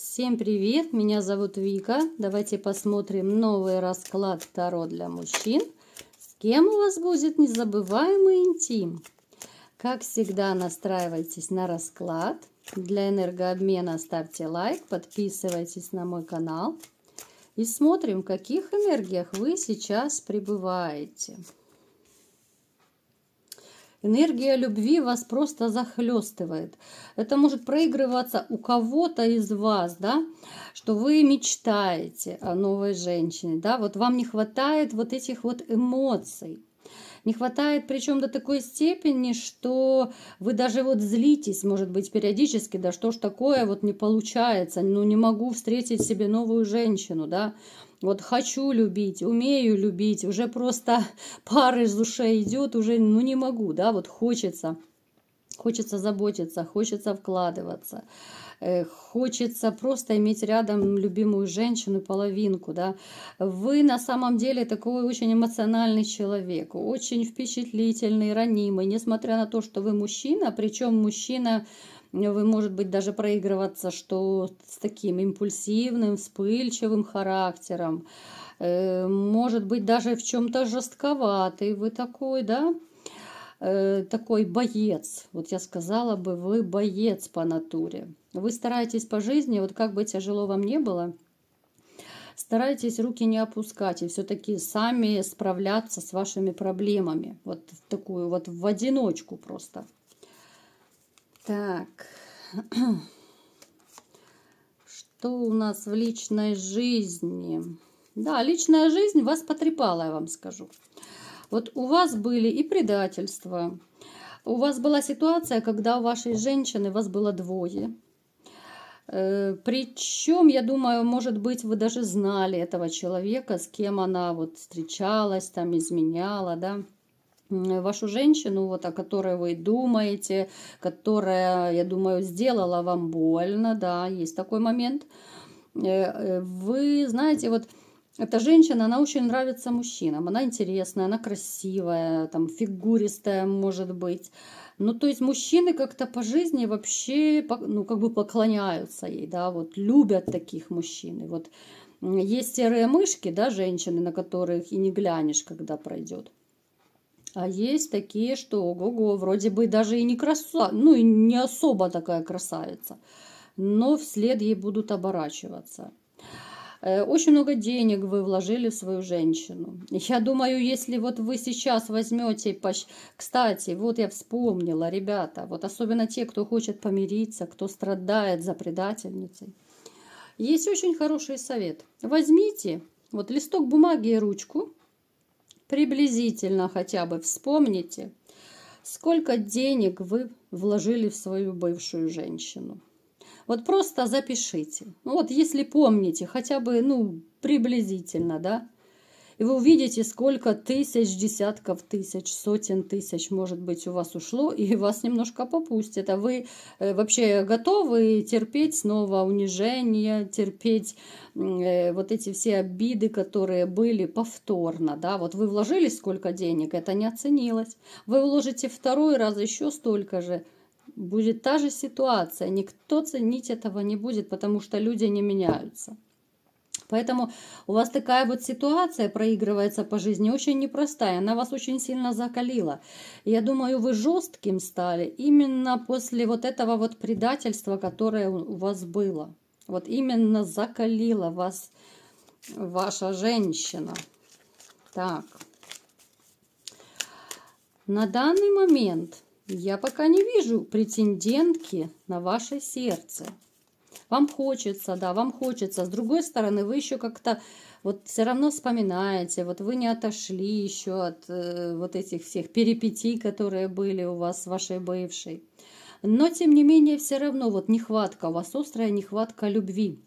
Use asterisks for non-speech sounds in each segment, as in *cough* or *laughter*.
Всем привет! Меня зовут Вика. Давайте посмотрим новый расклад Таро для мужчин. С кем у вас будет незабываемый интим? Как всегда, настраивайтесь на расклад. Для энергообмена ставьте лайк, подписывайтесь на мой канал. И смотрим, в каких энергиях вы сейчас пребываете. Энергия любви вас просто захлестывает. Это может проигрываться у кого-то из вас, да, что вы мечтаете о новой женщине, да, вот вам не хватает вот этих вот эмоций. Не хватает причем до такой степени, что вы даже вот злитесь, может быть, периодически, да что ж такое, вот не получается, ну не могу встретить себе новую женщину, да, вот хочу любить, умею любить, уже просто *laughs* пар из души идет, уже ну не могу, да, вот хочется. Хочется заботиться, хочется вкладываться, э, хочется просто иметь рядом любимую женщину, половинку. Да? Вы на самом деле такой очень эмоциональный человек, очень впечатлительный, ранимый, несмотря на то, что вы мужчина, причем мужчина вы, может быть, даже проигрываться, что с таким импульсивным, вспыльчивым характером, э, может быть, даже в чем-то жестковатый вы такой, да, э, такой боец. Вот я сказала бы, вы боец по натуре. Вы стараетесь по жизни, вот как бы тяжело вам не было, старайтесь руки не опускать и все-таки сами справляться с вашими проблемами. Вот такую, вот в одиночку просто. Так. *clears throat* Что у нас в личной жизни? Да, личная жизнь вас потрепала, я вам скажу. Вот у вас были и предательства. У вас была ситуация, когда у вашей женщины вас было двое. Э, Причем, я думаю, может быть, вы даже знали этого человека, с кем она вот встречалась, там изменяла, да вашу женщину, вот, о которой вы думаете, которая, я думаю, сделала вам больно, да, есть такой момент. Э, э, вы знаете, вот эта женщина, она очень нравится мужчинам, она интересная, она красивая, там, фигуристая, может быть. Ну, то есть мужчины как-то по жизни вообще, ну, как бы поклоняются ей, да, вот, любят таких мужчин. И вот есть серые мышки, да, женщины, на которых и не глянешь, когда пройдет. А есть такие, что ого-го, вроде бы даже и не краса, ну и не особо такая красавица, но вслед ей будут оборачиваться. Э, очень много денег вы вложили в свою женщину. Я думаю, если вот вы сейчас возьмете... Кстати, вот я вспомнила, ребята, вот особенно те, кто хочет помириться, кто страдает за предательницей. Есть очень хороший совет. Возьмите вот листок бумаги и ручку приблизительно хотя бы вспомните, сколько денег вы вложили в свою бывшую женщину. Вот просто запишите. Ну вот если помните, хотя бы, ну, приблизительно, да, и вы увидите, сколько тысяч, десятков тысяч, сотен тысяч, может быть, у вас ушло, и *laughs* вас немножко попустит. А вы э, вообще готовы терпеть снова унижение, терпеть э, вот эти все обиды, которые были повторно, да, вот вы вложили сколько денег, это не оценилось. Вы вложите второй раз еще столько же, будет та же ситуация, никто ценить этого не будет, потому что люди не меняются. Поэтому у вас такая вот ситуация проигрывается по жизни, очень непростая, она вас очень сильно закалила. Я думаю, вы жестким стали именно после вот этого вот предательства, которое у вас было. Вот именно закалила вас ваша женщина. Так. На данный момент я пока не вижу претендентки на ваше сердце вам хочется, да, вам хочется. С другой стороны, вы еще как-то вот все равно вспоминаете, вот вы не отошли еще от э, вот этих всех перипетий, которые были у вас с вашей бывшей. Но, тем не менее, все равно вот нехватка, у вас острая нехватка любви.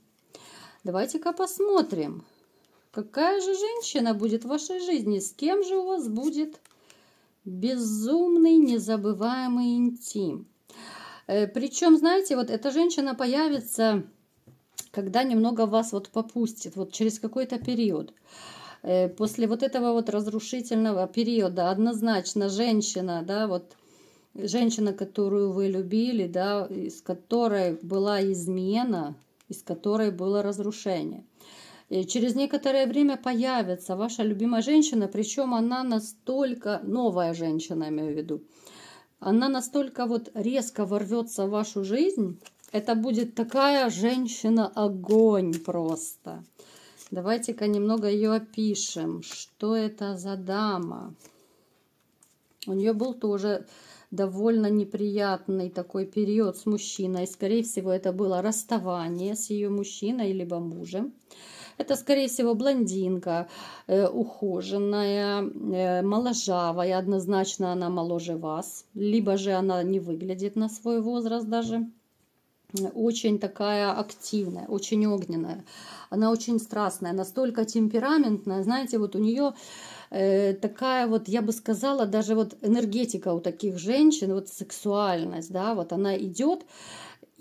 Давайте-ка посмотрим, какая же женщина будет в вашей жизни, с кем же у вас будет безумный незабываемый интим. Э, причем, знаете, вот эта женщина появится, когда немного вас вот попустит, вот через какой-то период. Э, после вот этого вот разрушительного периода однозначно женщина, да, вот женщина, которую вы любили, да, из которой была измена, из которой было разрушение. И э, через некоторое время появится ваша любимая женщина, причем она настолько новая женщина, я имею в виду, она настолько вот резко ворвется в вашу жизнь, это будет такая женщина-огонь просто. Давайте-ка немного ее опишем. Что это за дама? У нее был тоже довольно неприятный такой период с мужчиной. Скорее всего, это было расставание с ее мужчиной либо мужем. Это, скорее всего, блондинка, э, ухоженная, э, моложавая, однозначно она моложе вас, либо же она не выглядит на свой возраст даже. Очень такая активная, очень огненная. Она очень страстная, настолько темпераментная. Знаете, вот у нее э, такая вот, я бы сказала, даже вот энергетика у таких женщин, вот сексуальность, да, вот она идет,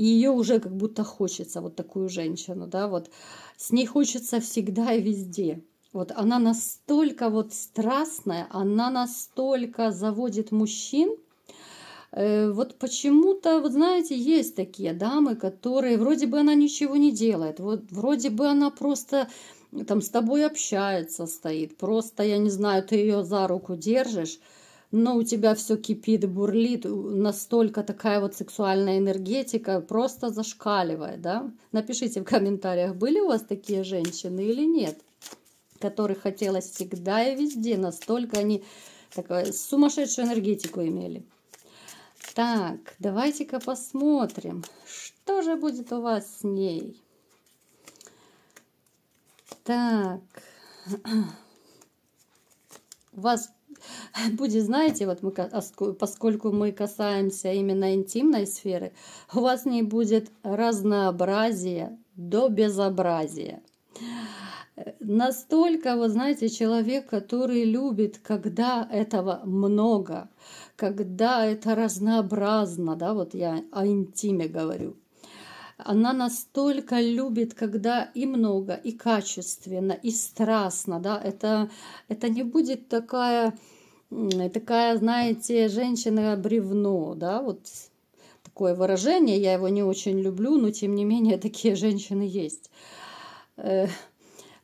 и ее уже как будто хочется, вот такую женщину, да, вот. С ней хочется всегда и везде. Вот она настолько вот страстная, она настолько заводит мужчин. Э, вот почему-то, вот знаете, есть такие дамы, которые вроде бы она ничего не делает, вот вроде бы она просто там с тобой общается, стоит, просто, я не знаю, ты ее за руку держишь, но у тебя все кипит, бурлит, настолько такая вот сексуальная энергетика просто зашкаливает, да? Напишите в комментариях, были у вас такие женщины или нет, которых хотелось всегда и везде, настолько они такую сумасшедшую энергетику имели. Так, давайте-ка посмотрим, что же будет у вас с ней. Так, *clears throat* у вас *laughs* будет, знаете, вот мы, а поскольку мы касаемся именно интимной сферы, у вас не будет разнообразия до безобразия. Настолько, вы знаете, человек, который любит, когда этого много, когда это разнообразно, да, вот я о интиме говорю – она настолько любит, когда и много, и качественно, и страстно, да, это, это не будет такая, такая, знаете, женщина-бревно, да, вот такое выражение, я его не очень люблю, но тем не менее *laughs* такие женщины есть. Э,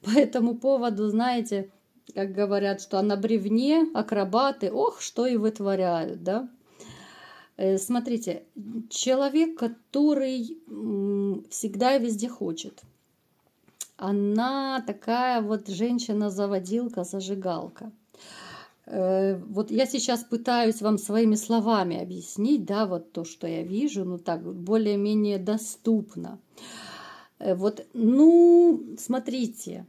по этому поводу, знаете, как говорят, что она бревне акробаты, ох, что и вытворяют, да. Э, смотрите, человек, который всегда и везде хочет, она такая вот женщина-заводилка, зажигалка. Э, вот я сейчас пытаюсь вам своими словами объяснить, да, вот то, что я вижу, ну так, более-менее доступно. Э, вот, ну, смотрите,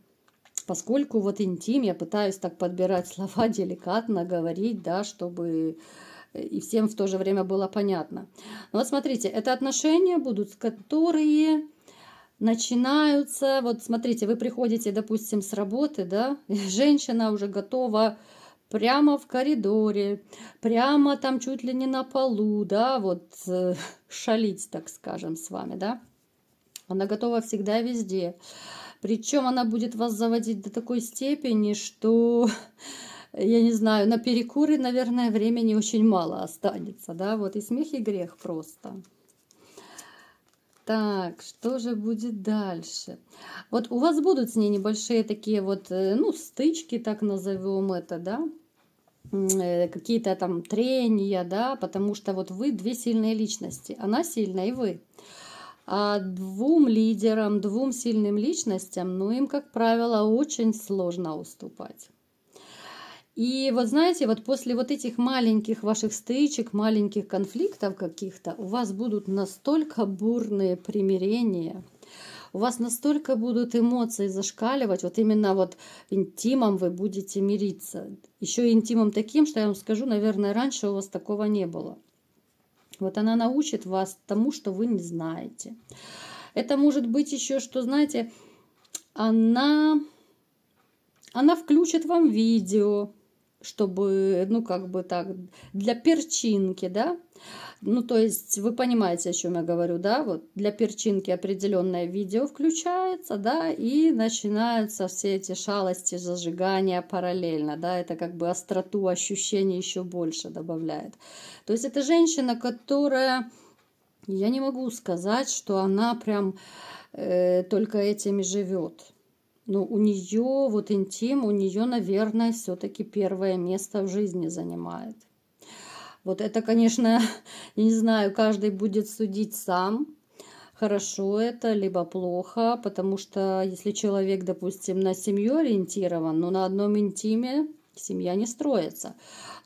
поскольку вот интим, я пытаюсь так подбирать слова *laughs* деликатно говорить, да, чтобы и всем в то же время было понятно. Но ну, вот смотрите, это отношения будут, которые начинаются, вот смотрите, вы приходите, допустим, с работы, да, *laughs* женщина уже готова прямо в коридоре, прямо там чуть ли не на полу, да, вот э, *laughs* шалить, так скажем, с вами, да. Она готова всегда везде. Причем она будет вас заводить до такой степени, что *laughs* я не знаю, на перекуры, наверное, времени очень мало останется, да, вот и смех, и грех просто. Так, что же будет дальше? Вот у вас будут с ней небольшие такие вот, э, ну, стычки, так назовем это, да, э, какие-то там трения, да, потому что вот вы две сильные личности, она сильная и вы. А двум лидерам, двум сильным личностям, ну, им, как правило, очень сложно уступать. И вот знаете, вот после вот этих маленьких ваших стычек, маленьких конфликтов каких-то, у вас будут настолько бурные примирения, у вас настолько будут эмоции зашкаливать, вот именно вот интимом вы будете мириться. Еще и интимом таким, что я вам скажу, наверное, раньше у вас такого не было. Вот она научит вас тому, что вы не знаете. Это может быть еще, что, знаете, она, она включит вам видео, чтобы, ну, как бы так, для перчинки, да, ну, то есть вы понимаете, о чем я говорю, да, вот для перчинки определенное видео включается, да, и начинаются все эти шалости зажигания параллельно, да, это как бы остроту ощущений еще больше добавляет. То есть это женщина, которая, я не могу сказать, что она прям э, только этими живет, но ну, у нее вот интим, у нее, наверное, все-таки первое место в жизни занимает. Вот это, конечно, *laughs* я не знаю, каждый будет судить сам, хорошо это, либо плохо, потому что если человек, допустим, на семью ориентирован, но на одном интиме семья не строится.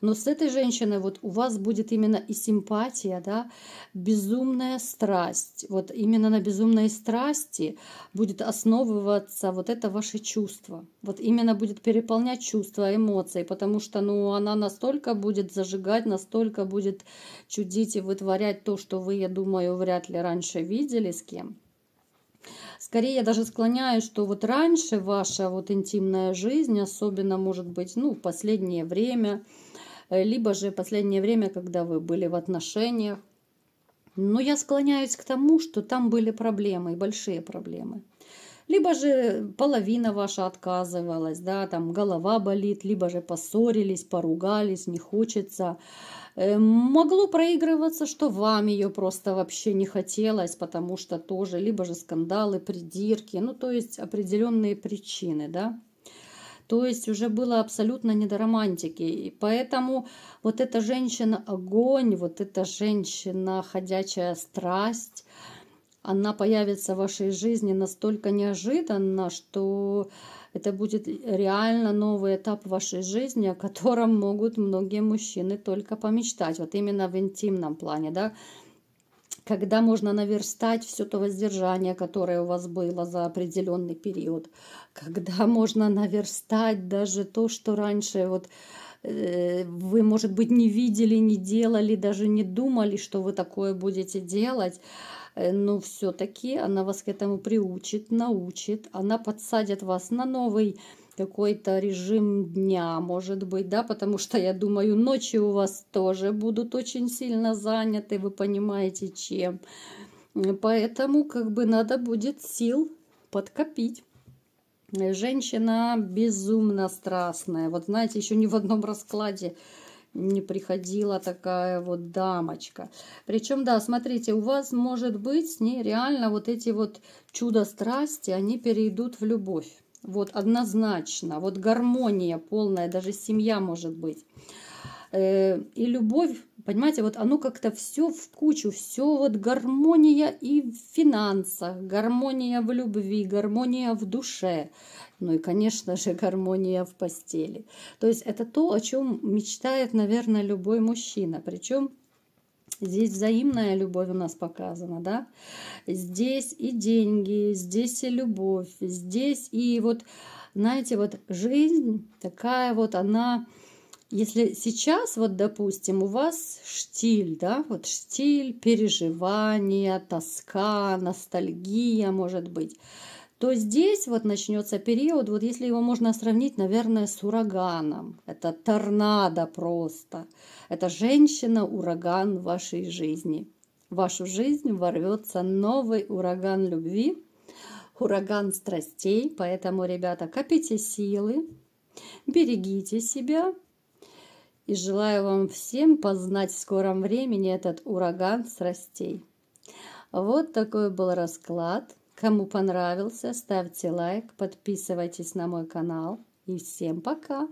Но с этой женщиной вот у вас будет именно и симпатия, да, безумная страсть. Вот именно на безумной страсти будет основываться вот это ваше чувство. Вот именно будет переполнять чувства, эмоции, потому что, ну, она настолько будет зажигать, настолько будет чудить и вытворять то, что вы, я думаю, вряд ли раньше видели с кем Скорее, я даже склоняюсь, что вот раньше ваша вот интимная жизнь, особенно, может быть, ну, в последнее время, э, либо же последнее время, когда вы были в отношениях, но я склоняюсь к тому, что там были проблемы, большие проблемы. Либо же половина ваша отказывалась, да, там голова болит, либо же поссорились, поругались, не хочется. Э, могло проигрываться, что вам ее просто вообще не хотелось, потому что тоже, либо же скандалы, придирки, ну то есть определенные причины, да. То есть уже было абсолютно не до романтики. И поэтому вот эта женщина огонь, вот эта женщина ходячая страсть, она появится в вашей жизни настолько неожиданно, что это будет реально новый этап вашей жизни, о котором могут многие мужчины только помечтать. Вот именно в интимном плане, да, когда можно наверстать все то воздержание, которое у вас было за определенный период, когда *laughs* можно наверстать даже то, что раньше вот э, вы, может быть, не видели, не делали, даже не думали, что вы такое будете делать. Э, но все-таки она вас к этому приучит, научит, она подсадит вас на новый какой-то режим дня, может быть, да, потому что, я думаю, ночи у вас тоже будут очень сильно заняты, вы понимаете, чем. Поэтому как бы надо будет сил подкопить. Женщина безумно страстная. Вот знаете, еще ни в одном раскладе не приходила такая вот дамочка. Причем, да, смотрите, у вас, может быть, с ней реально вот эти вот чудо-страсти, они перейдут в любовь. Вот однозначно, вот гармония полная, даже семья может быть. Э, и любовь, понимаете, вот оно как-то все в кучу, все вот гармония и в финансах, гармония в любви, гармония в душе, ну и, конечно же, гармония в постели. То есть это то, о чем мечтает, наверное, любой мужчина, причем Здесь взаимная любовь у нас показана, да? Здесь и деньги, здесь и любовь, здесь и вот, знаете, вот жизнь такая вот, она если сейчас, вот, допустим, у вас штиль, да, вот штиль, переживания, тоска, ностальгия, может быть, то здесь вот начнется период, вот если его можно сравнить, наверное, с ураганом. Это торнадо просто. Это женщина-ураган в вашей жизни. В вашу жизнь ворвется новый ураган любви, ураган страстей. Поэтому, ребята, копите силы, берегите себя и желаю вам всем познать в скором времени этот ураган страстей. Вот такой был расклад. Кому понравился, ставьте лайк, подписывайтесь на мой канал. И всем пока!